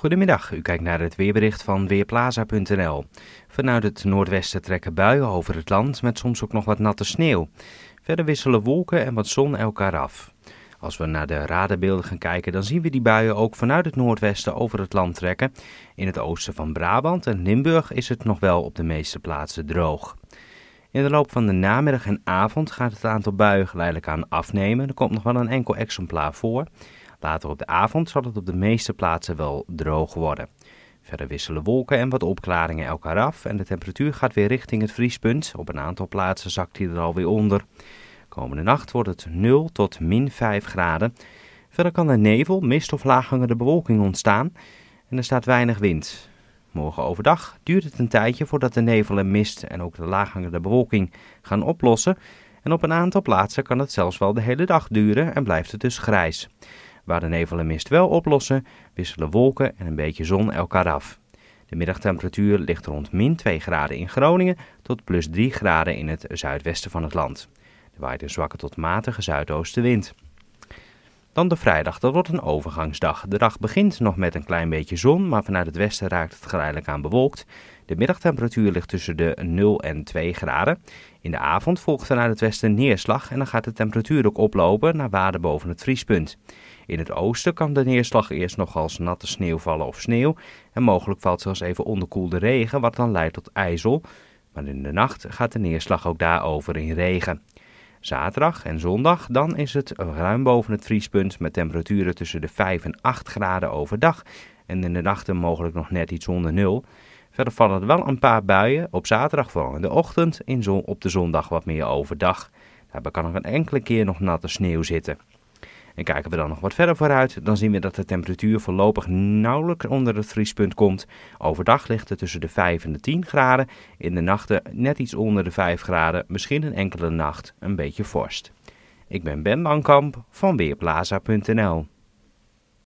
Goedemiddag, u kijkt naar het weerbericht van Weerplaza.nl. Vanuit het noordwesten trekken buien over het land met soms ook nog wat natte sneeuw. Verder wisselen wolken en wat zon elkaar af. Als we naar de radenbeelden gaan kijken, dan zien we die buien ook vanuit het noordwesten over het land trekken. In het oosten van Brabant en Limburg is het nog wel op de meeste plaatsen droog. In de loop van de namiddag en avond gaat het aantal buien geleidelijk aan afnemen. Er komt nog wel een enkel exemplaar voor. Later op de avond zal het op de meeste plaatsen wel droog worden. Verder wisselen wolken en wat opklaringen elkaar af en de temperatuur gaat weer richting het vriespunt. Op een aantal plaatsen zakt hij er alweer onder. Komende nacht wordt het 0 tot min 5 graden. Verder kan er nevel, mist of laaghangende bewolking ontstaan en er staat weinig wind. Morgen overdag duurt het een tijdje voordat de nevel en mist en ook de laaghangende bewolking gaan oplossen. En op een aantal plaatsen kan het zelfs wel de hele dag duren en blijft het dus grijs. Waar de nevel en mist wel oplossen, wisselen wolken en een beetje zon elkaar af. De middagtemperatuur ligt rond min 2 graden in Groningen tot plus 3 graden in het zuidwesten van het land. Er waait een zwakke tot matige zuidoostenwind. Dan de vrijdag, dat wordt een overgangsdag. De dag begint nog met een klein beetje zon, maar vanuit het westen raakt het geleidelijk aan bewolkt. De middagtemperatuur ligt tussen de 0 en 2 graden. In de avond volgt er naar het westen neerslag en dan gaat de temperatuur ook oplopen naar waarden boven het vriespunt. In het oosten kan de neerslag eerst nog als natte sneeuw vallen of sneeuw en mogelijk valt zelfs even onderkoelde regen wat dan leidt tot ijzel. Maar in de nacht gaat de neerslag ook daarover in regen. Zaterdag en zondag dan is het ruim boven het vriespunt met temperaturen tussen de 5 en 8 graden overdag en in de nachten mogelijk nog net iets onder nul. Verder vallen er wel een paar buien, op zaterdag vooral in de ochtend, in zon, op de zondag wat meer overdag. Daarbij kan er een enkele keer nog natte sneeuw zitten. En kijken we dan nog wat verder vooruit, dan zien we dat de temperatuur voorlopig nauwelijks onder het vriespunt komt. Overdag ligt het tussen de 5 en de 10 graden, in de nachten net iets onder de 5 graden, misschien een enkele nacht een beetje vorst. Ik ben Ben Langkamp van Weerplaza.nl